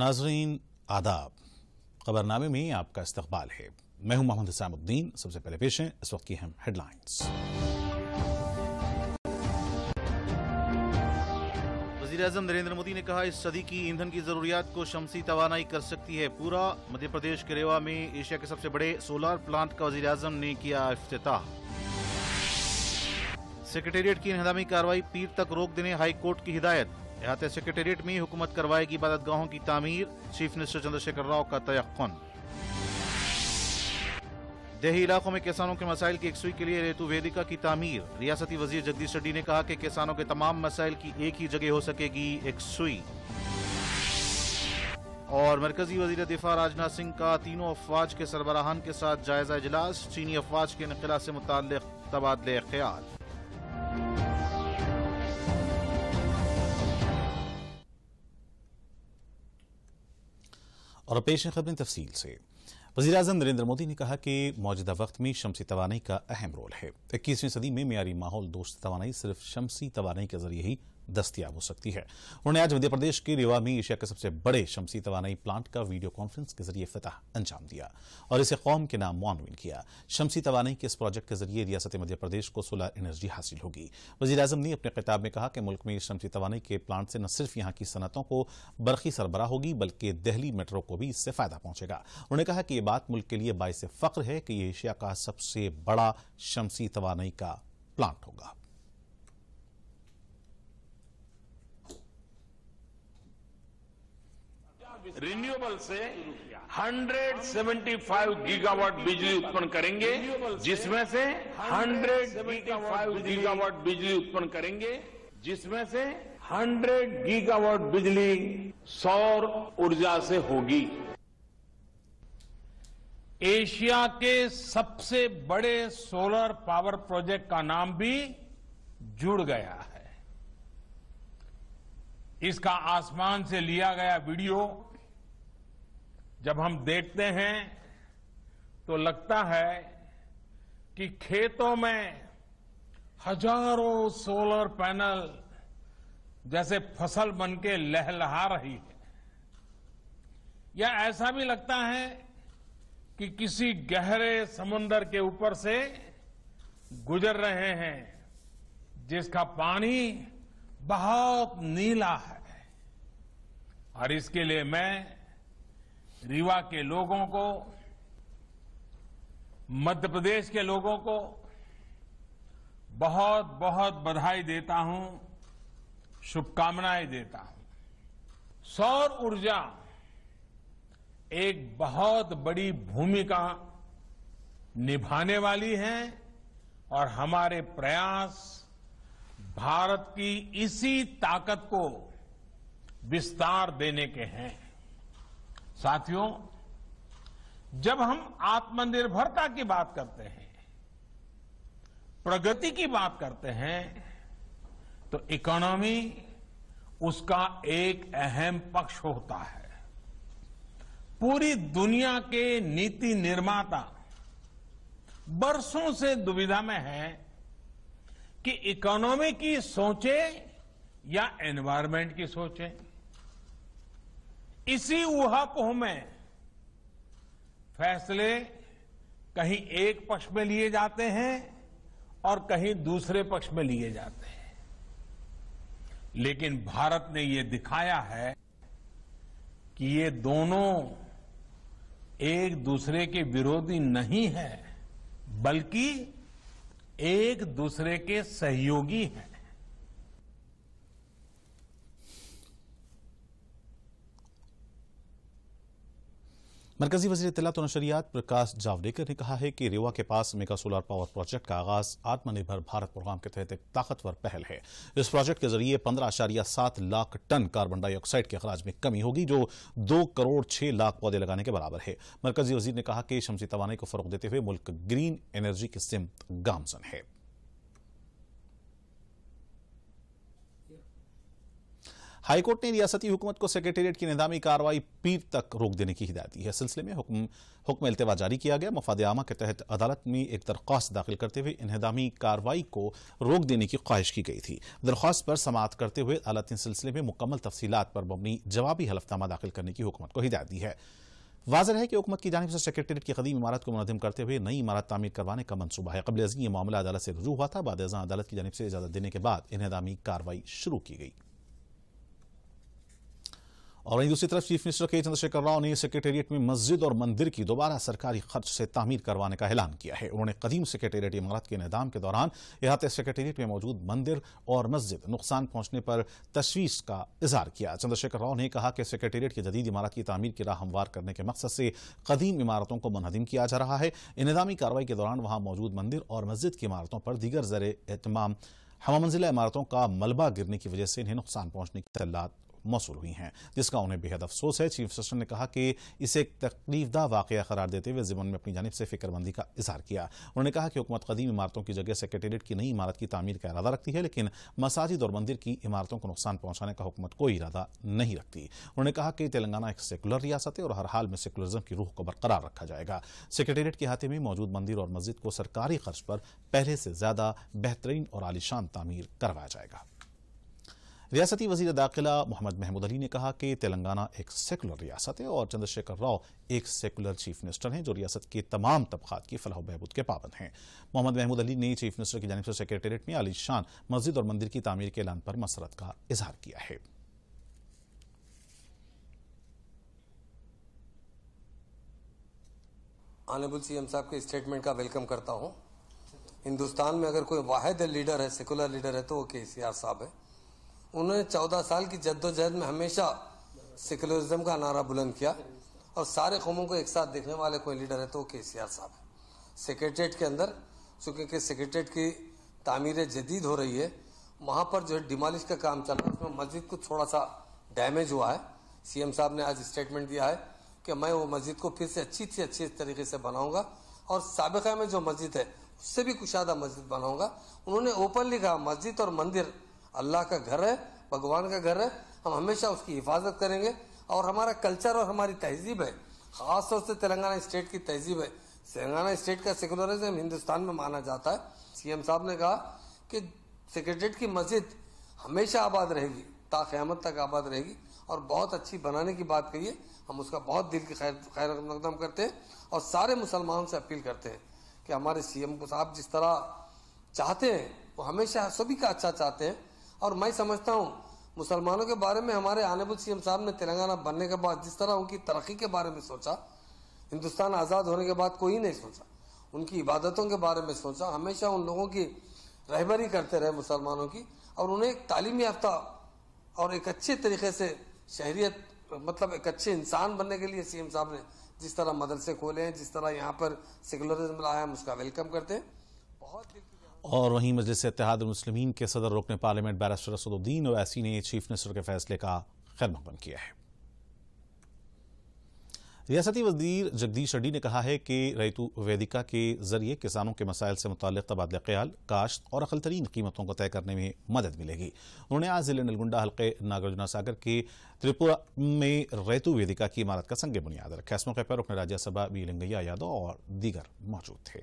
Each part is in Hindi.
नाजरीन आदाब खबरनामे में आपका इस्तकबाल है मैं हूं मोहम्मद हसामुद्दीन सबसे पहले पेश हैं इस वक्त की अहम हेडलाइंस वजीर अजम नरेंद्र मोदी ने कहा इस सदी की ईंधन की जरूरियात को शमसी तोानाई कर सकती है पूरा मध्य प्रदेश के रेवा में एशिया के सबसे बड़े सोलर प्लांट का वजीर अजम ने किया अफ्ताह सेक्रेटेरिएट की इंहदामी कार्रवाई पीर तक रोक देने हाईकोर्ट की हिदायत अहाते सेक्रेटेरिएट में हुकूमत करवाएगी इबादतगाहों की तमीर चीफ मिनिस्टर चंद्रशेखर राव का तयन दही इलाकों में किसानों के मसाइल की एकसुई के लिए रेतु वेदिका की तमीर रियासती वजीर जगदीश रेड्डी ने कहा कि किसानों के तमाम मसाइल की एक ही जगह हो सकेगी एकसुई और मरकजी वजीर दिफा राजनाथ सिंह का तीनों अफवाज के सरबराहान के साथ जायजा इजलास चीनी अफवाज के इनखला से मुतल तबादले ख्याल और पेश खबरें तफसील से वजी अजम नरेंद्र मोदी ने कहा कि मौजूदा वक्त में शमसी तोानाई का अहम रोल है इक्कीसवीं सदी में मीरी माहौल दोस्त तोानाई सिर्फ शमसी तोानाई के जरिए ही दस्तियाब हो सकती है उन्होंने आज मध्य प्रदेश के रेवा में एशिया के सबसे बड़े शमसी तोानाई प्लांट का वीडियो कॉन्फ्रेंस के जरिए फतह अंजाम दिया और इसे कौम के नाम मानविन किया शमसी तोानाई के इस प्रोजेक्ट के जरिए रियासत मध्य प्रदेश को सोलर एनर्जी हासिल होगी वजी अजम ने अपने खिताब में कहा कि मुल्क में शमसी तोानाई के प्लांट से न सिर्फ यहाँ की सनतों को बरखी सरबराह होगी बल्कि दहली मेट्रो को भी इससे फायदा पहुंचेगा उन्होंने कहा कि ये बात मुल्क के लिए बायस फख्र है कि यह एशिया का सबसे बड़ा शमसी तोानाई का प्लांट होगा रिन्यूएबल से 175 गीगावाट बिजली उत्पन्न करेंगे जिसमें से 175 गीगावाट बिजली उत्पन्न करेंगे जिसमें से 100 गीगावाट बिजली सौर ऊर्जा से होगी एशिया के सबसे बड़े सोलर पावर प्रोजेक्ट का नाम भी जुड़ गया है इसका आसमान से लिया गया वीडियो जब हम देखते हैं तो लगता है कि खेतों में हजारों सोलर पैनल जैसे फसल बनके लहलहा रही है या ऐसा भी लगता है कि किसी गहरे समुन्दर के ऊपर से गुजर रहे हैं जिसका पानी बहुत नीला है और इसके लिए मैं रीवा के लोगों को मध्य प्रदेश के लोगों को बहुत बहुत बधाई देता हूं शुभकामनाएं देता हूं सौर ऊर्जा एक बहुत बड़ी भूमिका निभाने वाली है और हमारे प्रयास भारत की इसी ताकत को विस्तार देने के हैं साथियों जब हम आत्मनिर्भरता की बात करते हैं प्रगति की बात करते हैं तो इकोनॉमी उसका एक अहम पक्ष होता है पूरी दुनिया के नीति निर्माता बरसों से दुविधा में है कि इकोनॉमी की सोचे या एनवायरमेंट की सोचें इसी उहापोह में फैसले कहीं एक पक्ष में लिए जाते हैं और कहीं दूसरे पक्ष में लिए जाते हैं लेकिन भारत ने ये दिखाया है कि ये दोनों एक दूसरे के विरोधी नहीं है बल्कि एक दूसरे के सहयोगी हैं मरकजी वजी तलात तो नशरियात प्रकाश जावड़ेकर ने कहा है कि रेवा के पास मेगा सोलर पावर प्रोजेक्ट का आगाज आत्मनिर्भर भारत प्रोग्राम के तहत एक ताकतवर पहल है इस प्रोजेक्ट के जरिए पंद्रह आशारिया सात लाख टन कार्बन डाइऑक्साइड के अखराज में कमी होगी जो दो करोड़ छह लाख पौधे लगाने के बराबर है मरकजी वजीर ने कहा कि शमसी तोानाई को फरोग देते हुए मुल्क ग्रीन एनर्जी की सिमत गामजन है हाईकोर्ट ने रियासती हुकूमत को सेक्रेटेरिएट की निदामी कार्रवाई पीर तक रोक देने की हिदायत दी है सिलसिले में हुक्म हुक्म अल्तवा जारी किया गया मफाद आमा के तहत अदालत में एक दरख्वास्त दाखिल करते हुए इनहदामी कार्रवाई को रोक देने की ख्वाहिश की गई थी दरख्वास्त पर समात करते हुए अदालत ने सिलसिले में मुकम्मल तफसीत पर मबनी जवाबी हलफनामा दाखिल करने की हुकूमत को हिदायत दी है वाजह है कि हुकूमत की जानब से सेक्रेटेट की कदीम इमारत को मुनदम करते हुए नई इमारत तमीर करवाने का मनसूबा है कबल अजी यह मामला अदालत से रजू हुआ था बाद अदालत की जानब से इजाजत देने के बाद इनहदामी कार्रवाई शुरू की गई और वहीं दूसरी तरफ चीफ मिनिस्टर के चंद्रशेखर राव ने सेक्रेटेरिएट में मस्जिद और मंदिर की दोबारा सरकारी खर्च से तामीर करवाने का ऐलान किया है उन्होंने कदीम सेक्रेटेरिएट इमारत के निदाम के दौरान अहाते सेक्रेटेरिएट में मौजूद मंदिर और मस्जिद नुकसान पहुंचने पर तशवीश का इजहार किया चंद्रशेखर राव ने कहा कि सेक्रेटेरिएट की जदीद इमारत की तामीर की राह हमवार करने के मकसद से कदीम इमारतों को मनहदिम किया जा रहा है इनदामी कार्रवाई के दौरान वहां मौजूद मंदिर और मस्जिद की इमारतों पर दीगर जर एहतमाम हम मंजिला इमारतों का मलबा गिरने की वजह से इन्हें नुकसान पहुंचने की तल्लात मौसू हुई हैं जिसका उन्हें बेहद अफसोस है चीफ सेशन ने कहा कि इसे एक तकलीफदा वाक़ करार देते हुए जिमन में अपनी जानब से फिक्रमंदी का इजहार किया उन्होंने कहा कि हुकूमत कदीम इमारतों की जगह सेक्रेटेट की नई इमारत की तमीर का इरादा रखती है लेकिन मसाजिद और मंदिर की इमारतों को नुकसान पहुंचाने का हुकूमत कोई इरादा नहीं रखती उन्होंने कहा कि तेलंगाना एक सेकुलर रियासत है और हर हाल में सेकुलरिज्म की रूह को बरकरार रखा जाएगा सेक्रेटेट के हाथे में मौजूद मंदिर और मस्जिद को सरकारी खर्च पर पहले से ज्यादा बेहतरीन और आलिशान तमीर करवाया जाएगा रियासती वजीर दाखिला मोहम्मद महमूद अली ने कहा कि तेलंगाना एक सेकुलर रियासत है और चंद्रशेखर राव एक सेकुलर चीफ मिनिस्टर हैं जो रियासत के तमाम तबकात की फलाह बहबूद के पाबंद हैं मोहम्मद महमूद अली ने चीफ मिनिस्टर की जानब से सेक्रेटेट में आलिशान मस्जिद और मंदिर की तमीर के ऐलान पर मसरत का इजहार किया है ऑनरेबल सीएम साहब के स्टेटमेंट का वेलकम करता हूं हिंदुस्तान में अगर कोई वाहिद लीडर है सेकुलर लीडर है तो वो के साहब है उन्होंने चौदह साल की जद्दोजहद में हमेशा सेकुलरिज्म का नारा बुलंद किया और सारे कौमों को एक साथ देखने वाले कोई लीडर है तो वो के सी आर साहब है सेक्रेटरीट के अंदर चूँकि सेक्रेटरीट की तमीर जदीद हो रही है वहाँ पर जो है डिमालिश का काम चल रहा है उसमें मस्जिद को थोड़ा सा डैमेज हुआ है सीएम साहब ने आज स्टेटमेंट दिया है कि मैं वो मस्जिद को फिर से अच्छी से अच्छी तरीके से बनाऊंगा और सबका में जो मस्जिद है उससे भी कुशादा मस्जिद बनाऊंगा उन्होंने ओपनली कहा मस्जिद और मंदिर अल्लाह का घर है भगवान का घर है हम हमेशा उसकी हिफाजत करेंगे और हमारा कल्चर और हमारी तहजीब है ख़ास तौर से तेलंगाना स्टेट की तहजीब है तेलंगाना स्टेट का सेकुलरिज्म हिंदुस्तान में माना जाता है सीएम साहब ने कहा कि सेक्रेटरीट की मस्जिद हमेशा आबाद रहेगी ताक़्यामत तक आबाद रहेगी और बहुत अच्छी बनाने की बात कही है हम उसका बहुत दिल की खैर खैर मकदम करते हैं और सारे मुसलमानों से अपील करते हैं कि हमारे सीएम को साहब जिस तरह चाहते हैं वो हमेशा सभी का अच्छा चाहते हैं और मैं समझता हूँ मुसलमानों के बारे में हमारे आनेबुल सीएम साहब ने तेलंगाना बनने के बाद जिस तरह उनकी तरक्की के बारे में सोचा हिंदुस्तान आज़ाद होने के बाद कोई नहीं सोचा उनकी इबादतों के बारे में सोचा हमेशा उन लोगों की रहबरी करते रहे मुसलमानों की और उन्हें एक तालीम याफ्ता और एक अच्छे तरीके से शहरीत मतलब एक अच्छे इंसान बनने के लिए सीएम साहब ने जिस तरह मदरसे खोले हैं जिस तरह यहाँ पर सेकुलरिज्म लाया है हम उसका वेलकम करते हैं बहुत और वहीं मजलिस मुस्लिमीन के सदर रुकन पार्लियामेंट बैरिस्टर असदुद्दीन ओवैसी ने चीफ मिनिस्टर के फैसले का खैर मकदम किया है रियासती वजीर जगदीश रेड्डी ने कहा है कि रईतु वेदिका के जरिए किसानों के मसाइल से मुतल तबादला ख्याल काश्त और अखल तरीन कीमतों को तय करने में मदद मिलेगी उन्होंने आज जिले नलगुंडा हल्के नागार्जुना सागर के त्रिपुरा में रैतु वेदिका की इमारत का संग बुनियाद रखा इस मौके पर रुकन राज्यसभा बी लिंगैया यादव और दीगर मौजूद थे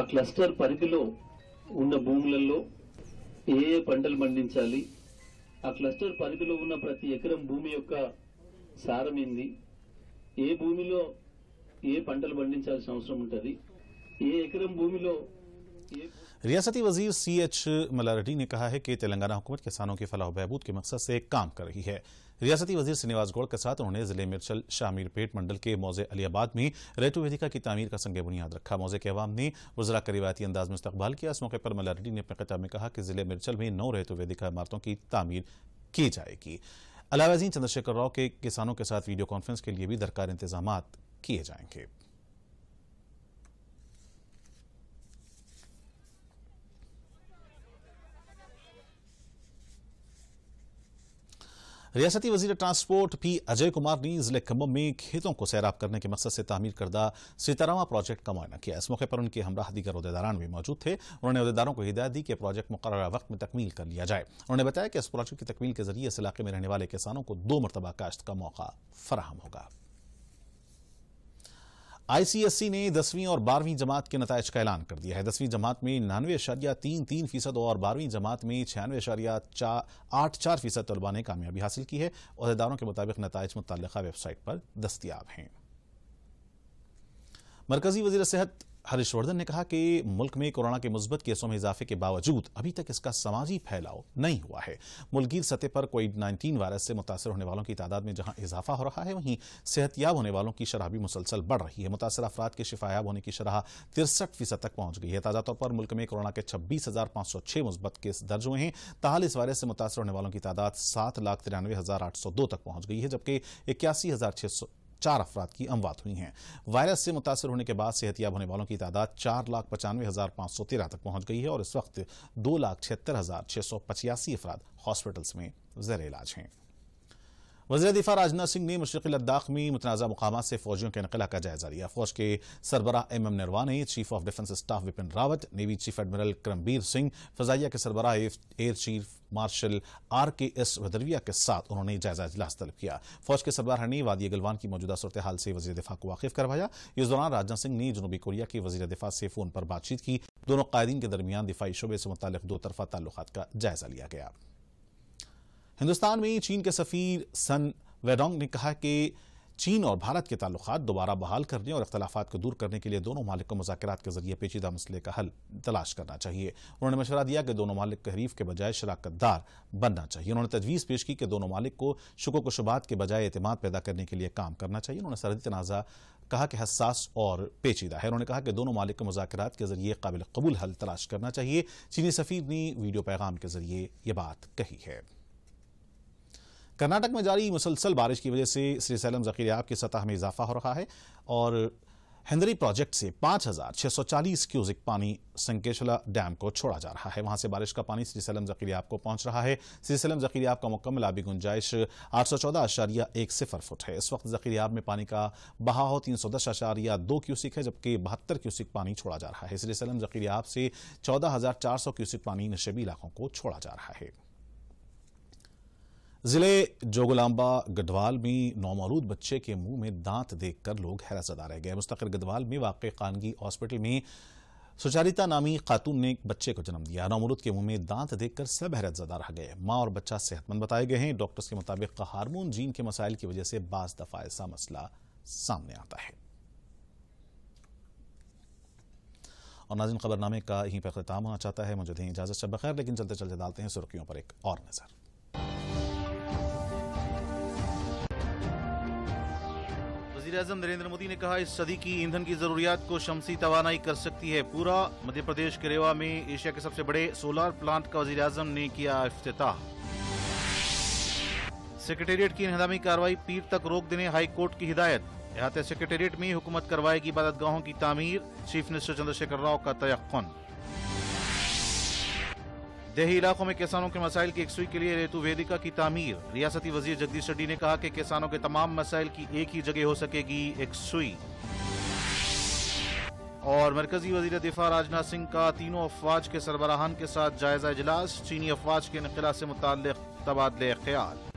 అక్లస్టర్ పరిధిలో ఉన్న భూములలో ఏ ఏ పంటలు పండించాలి ఆ క్లస్టర్ పరిధిలో ఉన్న ప్రతి ఎకరం భూమి యొక్క సారమింది ఏ భూమిలో ఏ పంటలు పండించాలి సంవత్సరం ఉంటది ఈ ఎకరం భూమిలో ریاستతి వజీర్ సిహెచ్ మలారిటి ਨੇ कहा है कि तेलंगाना हुकूमत किसानों के फलाह बेहाबूत के मकसद से काम कर रही है रियासती वजीर श्रीनिवास गौड़ के साथ उन्होंने जिले मिर्चल शामीरपेट मंडल के मौजे अलियाबाद में रेटो वेदिका की तमीर का संग बुनियाद रखा मौजे के अवाम ने वजरा का रिवायती अंदाज में इस्तेबाल किया इस मौके पर मलारडी ने अपने खिताब में कहा कि जिले मिर्चल में नौ रेतो वेदिका इमारतों की तमीर की जाएगी अलावाजी चंद्रशेखर राव के किसानों के साथ वीडियो कॉन्फ्रेंस के लिए भी दरकार इंतजाम किए जाएंगे रियासती वजीर ट्रांसपोर्ट पी अजय कुमार ने जिले कम्बम में खेतों को सैराब करने के मकसद से तामीर करदा सीतारामा प्रोजेक्ट का मुआयना किया इस मौके पर उनके हमरा दीगर अहदेदारान भी मौजूद थे उन्होंने अहदेदारों को हिदायत दी कि प्रोजेक्ट मुकर वक्त में तकमील कर लिया जाए उन्होंने बताया कि इस प्रोजेक्ट की तकमील के जरिए इस इलाके में रहने वाले किसानों को दो मरतबा काश्त का मौका फराहम होगा आईसीएसई ने दसवीं और बारहवीं जमात के नतज का ऐलान कर दिया है दसवीं जमात में नानवे अशारिया तीन तीन फीसद और बारहवीं जमात में छियानवे अशारिया आठ चार फीसद तलबा ने कामयाबी हासिल की है अहदेदारों के मुताबिक नतज मुतल वेबसाइट पर दस्तियाब हैं मरकजी वजी सेहत हर्षवर्धन ने कहा कि मुल्क में कोरोना के मुस्बत केसों में इजाफे के बावजूद अभी तक इसका समाजी फैलाव नहीं हुआ है मुलगीर सतह पर कोविड नाइन्टीन वायरस से मुतासर होने वालों की तादाद में जहां इजाफा हो रहा है वहीं सेहतयाब होने वालों की शराह भी मुसलसल बढ़ रही है मुतासर अफराद के शिफायाब होने की शराह तिरसठ फीसद तक पहुंच गई है ताज़ा तौर पर मुल्क में कोरोना के छब्बीस हजार पांच सौ छह मुस्बत केस दर्ज हुए हैं तहाल इस वायरस से मुतासर होने वालों की तादाद सात लाख तिरानवे हजार आठ सौ दो तक पहुंच गई है जबकि इक्यासी हजार छह सौ चार अफराद की अमवात हुई हैं वायरस से मुतासर होने के बाद सेहतियाब होने वालों की तादाद चार लाख पचानवे हजार पाँच सौ तेरह तक पहुंच गई है और इस वक्त दो लाख छिहत्तर हजार छह सौ पचासी अफराद हॉस्पिटल्स में जर इलाज हैं वजी दिफा राजनाथ सिंह ने मशरक़ी लद्दाख में मुतनाज़ा मुकाम से फौजियों के नकला का जायजा लिया फौज के सरबराह एम एम नरवा ने chief of defence staff Bipin Rawat navy chief admiral Karambir Singh फजाइया के सरबराह air chief marshal R K S Bhadauria के साथ उन्होंने जायजा इजलास तलब किया फौज के सरदार हनी वादी गलवान की मौजूदा सूरत हाल से वजी दिफा को वाकिफ करवाया इस दौरान राजनाथ सिंह ने जनूबी कोरिया के वजी दिफा से फोन पर बातचीत की दोनों कायदीन के दरमियान दिफाई शोबे से मुतल दो तरफा ताल्लुक का जायजा लिया गया हिंदुस्तान में चीन के सफीर सन वेडोंग ने कहा कि चीन और भारत के ताल्लुक दोबारा बहाल करने और अख्तलाफा को दूर करने के लिए दोनों मालिक को मुजात के जरिए पेचीदा मसले का हल तलाश करना चाहिए उन्होंने मशवरा दिया कि दोनों मालिक हरीफ के बजाय शराकतदार बनना चाहिए उन्होंने तजवीज़ पेश की कि दोनों मालिक को को शुबात के बजाय अतमाद पैदा करने के लिए काम करना चाहिए उन्होंने सरहदी तनाज़ा कहा कि हसास और पेचीदा है उन्होंने कहा कि दोनों मालिक को मुजात के जरिए काबिल कबूल हल तलाश करना चाहिए चीनी सफीर ने वीडियो पैगाम के जरिए ये बात कही है कर्नाटक में जारी मुसलसल बारिश की वजह से श्रीसैलम जखीर आब की सतह में इजाफा हो रहा है और हेंद्री प्रोजेक्ट से 5,640 क्यूजिक पानी संकेशला डैम को छोड़ा जा रहा है वहां से बारिश का पानी श्रीसैलम जखीर आब को पहुंच रहा है श्रीसैलम जखीर आब का मुकम्मल आबी गुंजाइश आठ सौ चौदह अशारिया एक सिफर फुट है इस वक्त जखीर आब में पानी का बहाव तीन सौ दस अशारिया दो क्यूसिक है जबकि बहत्तर क्यूसिक पानी छोड़ा जा रहा है श्रीसैलम जखीर आब से चौदह हजार चार सौ क्यूसिक पानी नशेबी इलाकों को छोड़ा जा रहा है जिले जोगुलांबा गढ़वाल में नौमौलूद बच्चे के मुंह में दांत देखकर लोग हैरतजदा रह गए मुस्तकिल गढ़वाल में वाक़ खानगी हॉस्पिटल में सुचारिता नामी खातून ने बच्चे को जन्म दिया नौमौलूद के मुंह में दांत देखकर सब हैरत ज्यादा रह गए माँ और बच्चा सेहतमंद बताए गए हैं डॉक्टर्स के मुताबिक हारमोन जीन के मसाइल की वजह से बाज दफ़ा ऐसा मसला सामने आता है और नाजिन खबरनामे का यहीं पर अख्ताम होना चाहता है मुझे दें इजाज़त से बखैर लेकिन चलते चलते डालते हैं सुर्खियों पर एक और नज़र वजीर अजम नरेंद्र मोदी ने कहा इस सदी की ईंधन की जरूरियात को शमसी तवानाई कर सकती है पूरा मध्य प्रदेश के रेवा में एशिया के सबसे बड़े सोलर प्लांट का वजीर अजम ने किया अफ्ताह सेक्रेटेरिएट की इनहदामी कार्रवाई पीर तक रोक देने हाईकोर्ट की हिदायत यहाँ सेक्रेटेरिएट में हुकूमत करवाएगी इबादत गाहों की तामीर चीफ मिनिस्टर चंद्रशेखर राव का तयन देही इलाकों में किसानों के मसाइल की एकसुई के लिए रेतु वेदिका की तमीर रियासती वजीर जगदीश रेड्डी ने कहा कि किसानों के तमाम मसाइल की एक ही जगह हो सकेगी एक सुई और मरकजी वजीर दिफा राजनाथ सिंह का तीनों अफवाज के सरबराहान के साथ जायजा इजलास चीनी अफवाज के इनखला से मुतल तबादले ख्याल